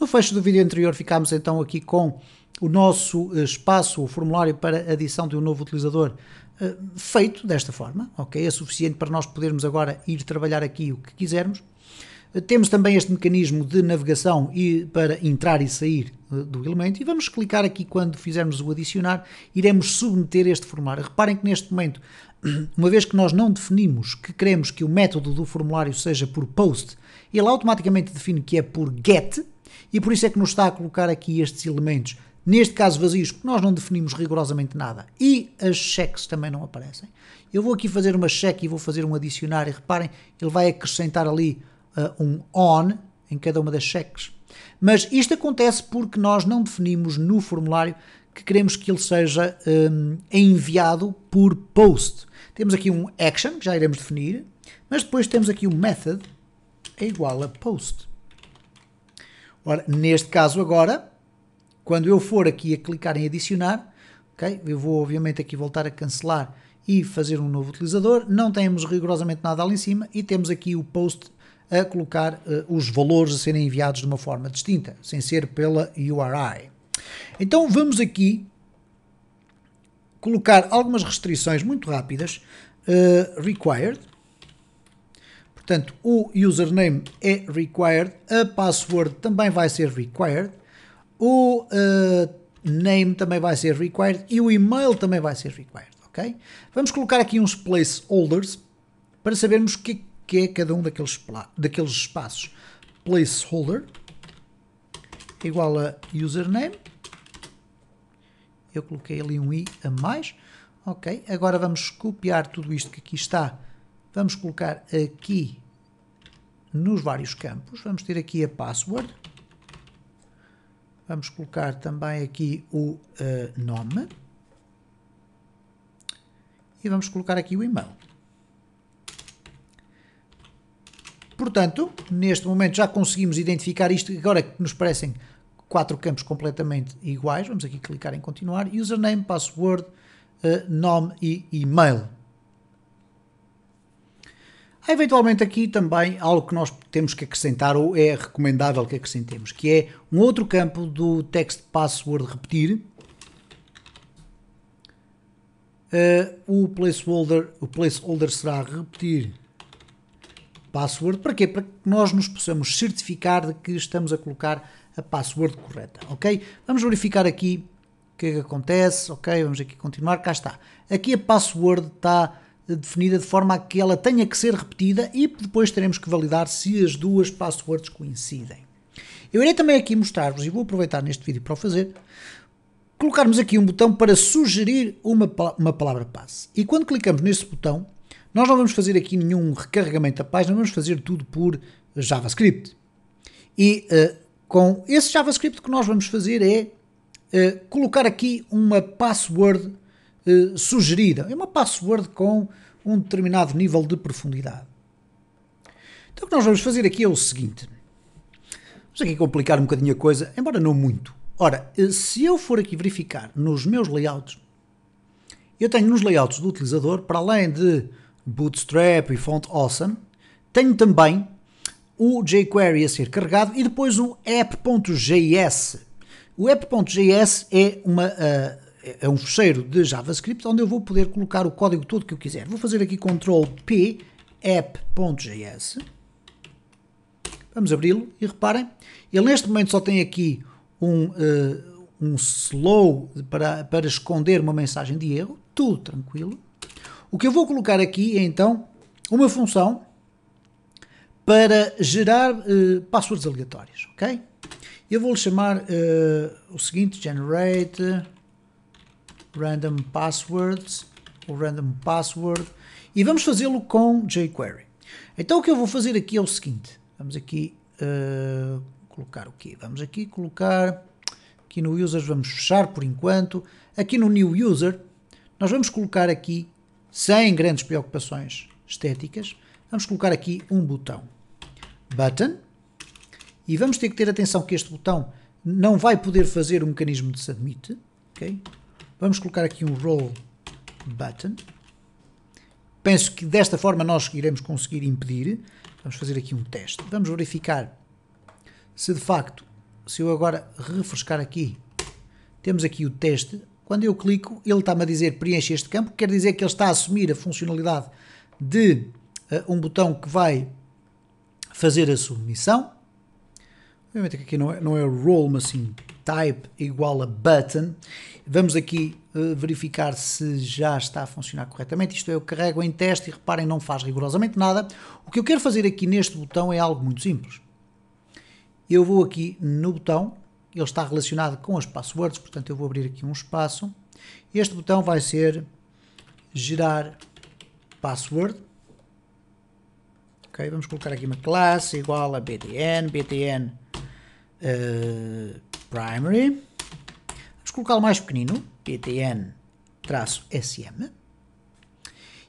No fecho do vídeo anterior ficámos então aqui com o nosso eh, espaço, o formulário para adição de um novo utilizador eh, feito desta forma, ok? É suficiente para nós podermos agora ir trabalhar aqui o que quisermos. Eh, temos também este mecanismo de navegação e para entrar e sair do elemento e vamos clicar aqui quando fizermos o adicionar, iremos submeter este formulário. Reparem que neste momento, uma vez que nós não definimos que queremos que o método do formulário seja por post, ele automaticamente define que é por get, e por isso é que nos está a colocar aqui estes elementos, neste caso vazios, porque nós não definimos rigorosamente nada. E as cheques também não aparecem. Eu vou aqui fazer uma cheque e vou fazer um adicionar, e reparem, ele vai acrescentar ali uh, um on em cada uma das cheques. Mas isto acontece porque nós não definimos no formulário que queremos que ele seja um, enviado por post. Temos aqui um action, que já iremos definir, mas depois temos aqui um method é igual a post. Ora, neste caso agora, quando eu for aqui a clicar em adicionar, okay, eu vou obviamente aqui voltar a cancelar e fazer um novo utilizador, não temos rigorosamente nada ali em cima e temos aqui o post a colocar uh, os valores a serem enviados de uma forma distinta, sem ser pela URI. Então vamos aqui colocar algumas restrições muito rápidas, uh, required, Portanto, o username é required, a password também vai ser required, o uh, name também vai ser required e o email também vai ser required, ok? Vamos colocar aqui uns placeholders para sabermos o que, que, é cada um daqueles, daqueles espaços. Placeholder igual a username. Eu coloquei ali um i a mais. Ok, agora vamos copiar tudo isto que aqui está. Vamos colocar aqui nos vários campos. Vamos ter aqui a password. Vamos colocar também aqui o uh, nome. E vamos colocar aqui o e-mail. Portanto, neste momento já conseguimos identificar isto, agora que nos parecem quatro campos completamente iguais, vamos aqui clicar em continuar, username, password, uh, nome e e-mail. Eventualmente aqui também algo que nós temos que acrescentar ou é recomendável que acrescentemos, que é um outro campo do text password repetir. Uh, o, placeholder, o placeholder será repetir password. Para quê? Para que nós nos possamos certificar de que estamos a colocar a password correta, ok? Vamos verificar aqui o que é que acontece, ok? Vamos aqui continuar, cá está. Aqui a password está definida de forma a que ela tenha que ser repetida e depois teremos que validar se as duas passwords coincidem. Eu irei também aqui mostrar-vos, e vou aproveitar neste vídeo para o fazer, colocarmos aqui um botão para sugerir uma, uma palavra-passe. E quando clicamos nesse botão, nós não vamos fazer aqui nenhum recarregamento da página, vamos fazer tudo por JavaScript. E uh, com esse JavaScript o que nós vamos fazer é uh, colocar aqui uma password eh, sugerida. É uma password com um determinado nível de profundidade. Então o que nós vamos fazer aqui é o seguinte. Vamos aqui complicar um bocadinho a coisa, embora não muito. Ora, eh, se eu for aqui verificar nos meus layouts, eu tenho nos layouts do utilizador, para além de Bootstrap e Font Awesome, tenho também o jQuery a ser carregado e depois o app.js. O app.js é uma uh, é, é um fecheiro de JavaScript onde eu vou poder colocar o código todo que eu quiser. Vou fazer aqui Ctrl P app.js. Vamos abri-lo e reparem, ele neste momento só tem aqui um, uh, um slow para, para esconder uma mensagem de erro, tudo tranquilo. O que eu vou colocar aqui é então uma função para gerar uh, passwords aleatórias, ok? Eu vou-lhe chamar uh, o seguinte, generate random passwords, ou random password, e vamos fazê-lo com jQuery. Então o que eu vou fazer aqui é o seguinte, vamos aqui uh, colocar o quê? Vamos aqui colocar, aqui no users vamos fechar por enquanto, aqui no new user nós vamos colocar aqui, sem grandes preocupações estéticas, vamos colocar aqui um botão, button, e vamos ter que ter atenção que este botão não vai poder fazer o mecanismo de submit, ok? Vamos colocar aqui um roll button. Penso que desta forma nós iremos conseguir impedir. Vamos fazer aqui um teste. Vamos verificar se de facto, se eu agora refrescar aqui, temos aqui o teste. Quando eu clico, ele está-me a dizer preenche este campo, quer dizer que ele está a assumir a funcionalidade de uh, um botão que vai fazer a submissão. Obviamente que aqui não é, não é roll, mas sim type igual a button. Vamos aqui uh, verificar se já está a funcionar corretamente. Isto é, eu carrego em teste e reparem, não faz rigorosamente nada. O que eu quero fazer aqui neste botão é algo muito simples. Eu vou aqui no botão, ele está relacionado com as passwords, portanto eu vou abrir aqui um espaço. Este botão vai ser gerar password. Ok, vamos colocar aqui uma classe igual a btn, btn uh, eh, primary. Vamos colocá-lo mais pequenino, btn-sm.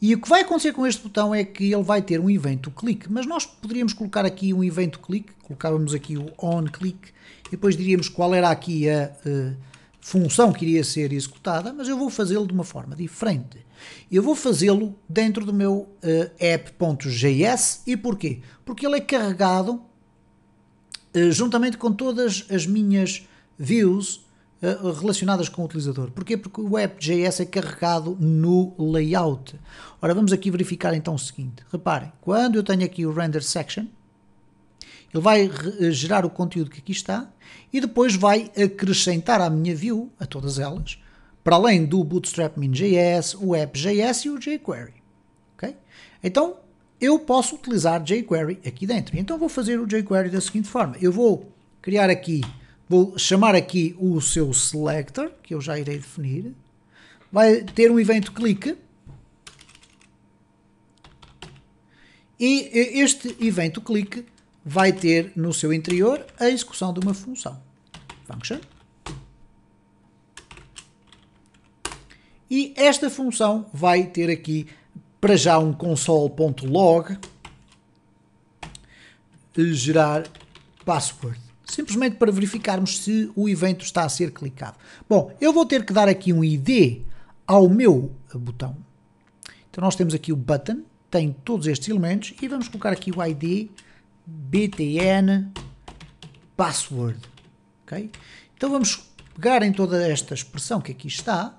E o que vai acontecer com este botão é que ele vai ter um evento click, mas nós poderíamos colocar aqui um evento click, colocávamos aqui o on click, e depois diríamos qual era aqui a uh, função que iria ser executada, mas eu vou fazê-lo de uma forma diferente. Eu vou fazê-lo dentro do meu uh, eh, app.js, e porquê? Porque ele é carregado eh, juntamente com todas as minhas views eh, relacionadas com o utilizador. Porquê? Porque o app.js é carregado no layout. Ora, vamos aqui verificar então o seguinte. Reparem, quando eu tenho aqui o render section, ele vai eh, gerar o conteúdo que aqui está e depois vai acrescentar à minha view, a todas elas, para além do Bootstrap Min.js, o app.js e o jQuery. Okay? Então, eu posso utilizar jQuery aqui dentro. Então vou fazer o jQuery da seguinte forma. Eu vou criar aqui, vou chamar aqui o seu selector, que eu já irei definir. Vai ter um evento clique. E este evento clique vai ter no seu interior a execução de uma função. Function. E esta função vai ter aqui para já um console.log gerar password. Simplesmente para verificarmos se o evento está a ser clicado. Bom, eu vou ter que dar aqui um ID ao meu botão. Então nós temos aqui o button, tem todos estes elementos e vamos colocar aqui o ID btn password. Okay? Então vamos pegar em toda esta expressão que aqui está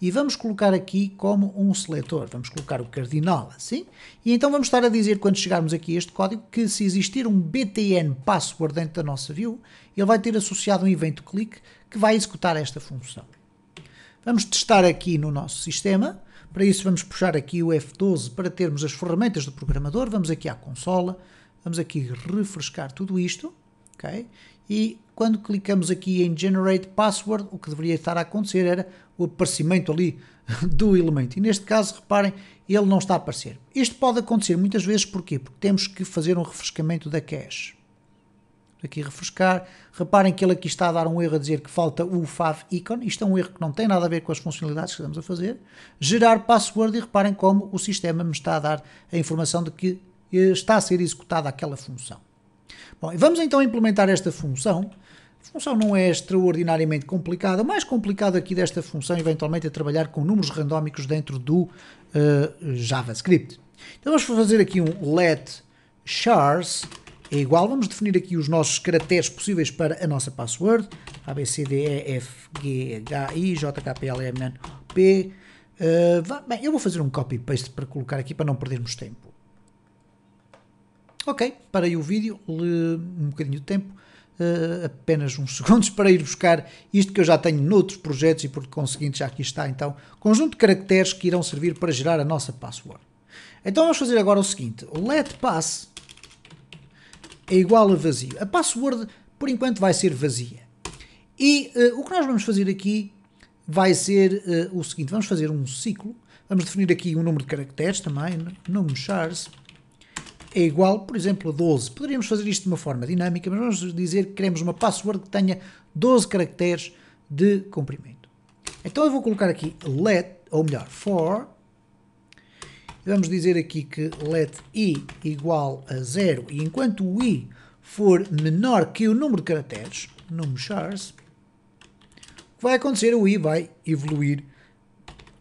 e vamos colocar aqui como um seletor, vamos colocar o cardinal assim, e então vamos estar a dizer quando chegarmos aqui a este código que se existir um btn password dentro da nossa view, ele vai ter associado um evento click que vai executar esta função. Vamos testar aqui no nosso sistema, para isso vamos puxar aqui o F12 para termos as ferramentas do programador, vamos aqui à consola, vamos aqui refrescar tudo isto, ok? e quando clicamos aqui em Generate Password, o que deveria estar a acontecer era o aparecimento ali do elemento. E neste caso, reparem, ele não está a aparecer. Isto pode acontecer muitas vezes, porquê? Porque temos que fazer um refrescamento da cache. Aqui refrescar, reparem que ele aqui está a dar um erro a dizer que falta o fav icon, isto é um erro que não tem nada a ver com as funcionalidades que estamos a fazer. Gerar password e reparem como o sistema me está a dar a informação de que eh, está a ser executada aquela função. Bom, vamos então implementar esta função. A função não é extraordinariamente complicada. O mais complicado aqui desta função, eventualmente, é trabalhar com números randómicos dentro do uh, JavaScript. Então vamos fazer aqui um let chars é igual. Vamos definir aqui os nossos caracteres possíveis para a nossa password. A, B, C, D, E, F, G, H, I, J, K, P, L, M, N, P. Uh, bem, eu vou fazer um copy-paste para colocar aqui para não perdermos tempo. Ok, parei o vídeo, um bocadinho de tempo, uh, apenas uns segundos para ir buscar isto que eu já tenho noutros projetos e por conseguinte já aqui está então, conjunto de caracteres que irão servir para gerar a nossa password. Então vamos fazer agora o seguinte, o let pass é igual a vazio. A password por enquanto vai ser vazia. E uh, o que nós vamos fazer aqui vai ser uh, o seguinte, vamos fazer um ciclo, vamos definir aqui um número de caracteres também, nome chars, é igual, por exemplo, a 12. Poderíamos fazer isto de uma forma dinâmica, mas vamos dizer que queremos uma password que tenha 12 caracteres de comprimento. Então eu vou colocar aqui let, ou melhor, for, vamos dizer aqui que let i igual a 0, e enquanto o i for menor que o número de caracteres, número chars, o que vai acontecer, o i vai evoluir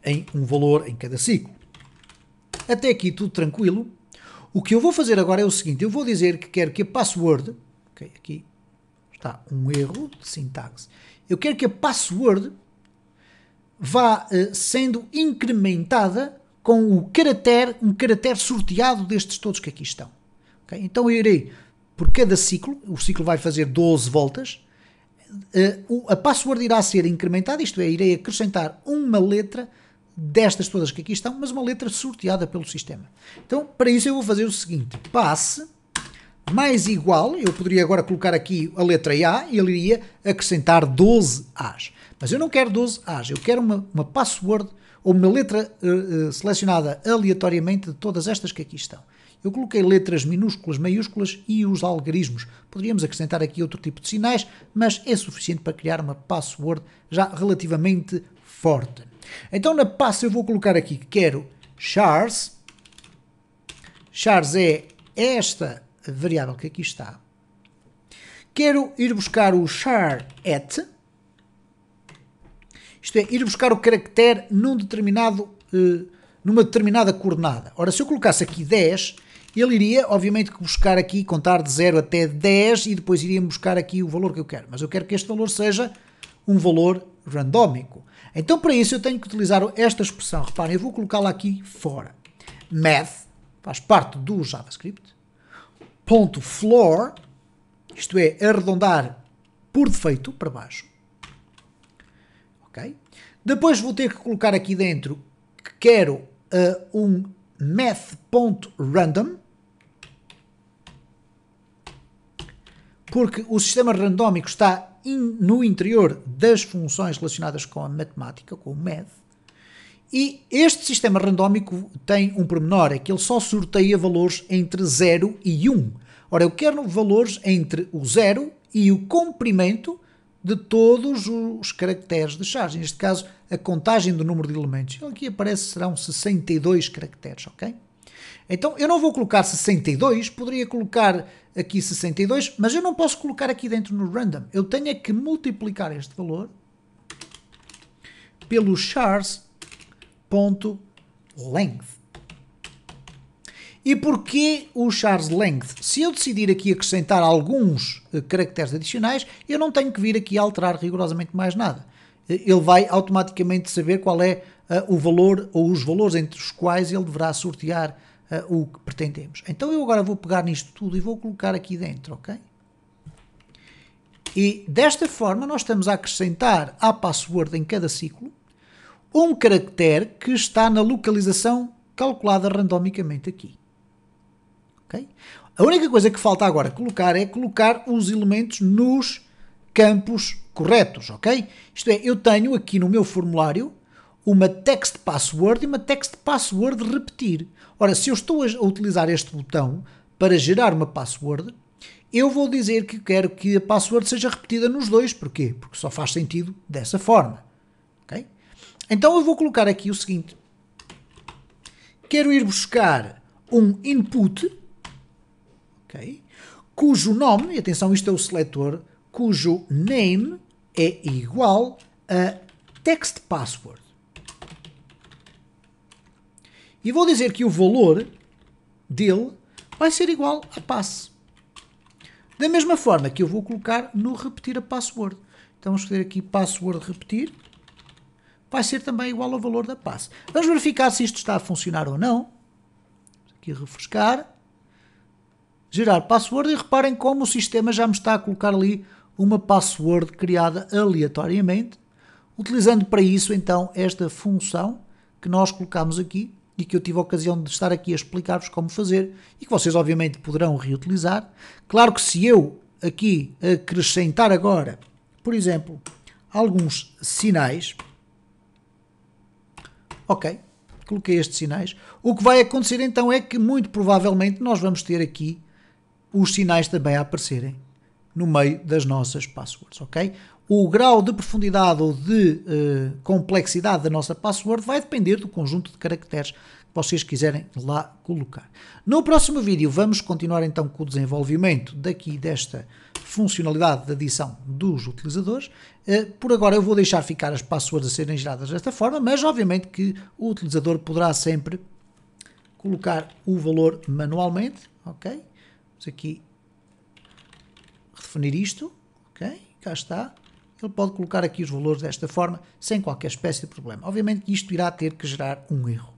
em um valor em cada ciclo. Até aqui tudo tranquilo, o que eu vou fazer agora é o seguinte: eu vou dizer que quero que a password. Ok, aqui está um erro de sintaxe. Eu quero que a password vá uh, sendo incrementada com o caractere, um caractere sorteado destes todos que aqui estão. Okay? Então eu irei, por cada ciclo, o ciclo vai fazer 12 voltas, uh, a password irá ser incrementada, isto é, irei acrescentar uma letra destas todas que aqui estão, mas uma letra sorteada pelo sistema. Então, para isso eu vou fazer o seguinte, passe mais igual, eu poderia agora colocar aqui a letra A e ele iria acrescentar 12 As. Mas eu não quero 12 As, eu quero uma, uma password ou uma letra uh, uh, selecionada aleatoriamente de todas estas que aqui estão. Eu coloquei letras minúsculas, maiúsculas e os algarismos. Poderíamos acrescentar aqui outro tipo de sinais, mas é suficiente para criar uma password já relativamente forte. Então na pasta eu vou colocar aqui que quero chars. Chars é esta variável que aqui está. Quero ir buscar o char at. Isto é, ir buscar o caractere num determinado, eh, numa determinada coordenada. Ora, se eu colocasse aqui 10, ele iria, obviamente, buscar aqui, contar de 0 até 10 e depois iria buscar aqui o valor que eu quero. Mas eu quero que este valor seja um valor randómico. Então, para isso, eu tenho que utilizar esta expressão. Reparem, eu vou colocá-la aqui fora. Math faz parte do JavaScript. Ponto floor, isto é, arredondar por defeito para baixo. Ok? Depois vou ter que colocar aqui dentro que quero uh, um math.random, porque o sistema randómico está in, no interior das funções relacionadas com a matemática, com o MED, e este sistema randómico tem um pormenor, é que ele só sorteia valores entre 0 e 1. Ora, eu quero valores entre o 0 e o comprimento de todos os caracteres de charge. Neste caso, a contagem do número de elementos. aqui aparece, serão 62 caracteres, ok? Então eu não vou colocar 62, poderia colocar aqui 62, mas eu não posso colocar aqui dentro no random. Eu tenho é que multiplicar este valor pelo chars.length. E porquê o chars length? Se eu decidir aqui acrescentar alguns eh, caracteres adicionais, eu não tenho que vir aqui alterar rigorosamente mais nada. Eh, ele vai automaticamente saber qual é uh, o valor ou os valores entre os quais ele deverá sortear uh, o que pretendemos. Então eu agora vou pegar nisto tudo e vou colocar aqui dentro, ok? E desta forma nós estamos a acrescentar à password em cada ciclo um caractere que está na localização calculada randomicamente aqui. ok? A única coisa que falta agora colocar é colocar os elementos nos campos corretos, ok? Isto é, eu tenho aqui no meu formulário uma text password e uma text password repetir. Ora, se eu estou a utilizar este botão para gerar uma password, eu vou dizer que quero que a password seja repetida nos dois. Porquê? Porque só faz sentido dessa forma. Okay? Então eu vou colocar aqui o seguinte. Quero ir buscar um input, okay, cujo nome, e atenção, isto é o seletor, cujo name é igual a text password. E vou dizer que o valor dele vai ser igual a pass Da mesma forma que eu vou colocar no repetir a password. Então vamos escolher aqui password repetir. Vai ser também igual ao valor da pass Vamos verificar se isto está a funcionar ou não. Aqui refrescar. Gerar password e reparem como o sistema já me está a colocar ali uma password criada aleatoriamente, utilizando para isso então esta função que nós colocamos aqui, e que eu tive a ocasião de estar aqui a explicar-vos como fazer e que vocês, obviamente, poderão reutilizar. Claro que se eu aqui acrescentar agora, por exemplo, alguns sinais, ok, coloquei estes sinais, o que vai acontecer então é que muito provavelmente nós vamos ter aqui os sinais também a aparecerem no meio das nossas passwords, ok? o grau de profundidade ou de uh, complexidade da nossa password vai depender do conjunto de caracteres que vocês quiserem lá colocar. No próximo vídeo vamos continuar então com o desenvolvimento daqui desta funcionalidade de adição dos utilizadores. Uh, por agora eu vou deixar ficar as passwords a serem geradas desta forma, mas obviamente que o utilizador poderá sempre colocar o valor manualmente, ok? Vamos aqui redefinir isto, ok? Cá está ele pode colocar aqui os valores desta forma, sem qualquer espécie de problema. Obviamente que isto irá ter que gerar um erro.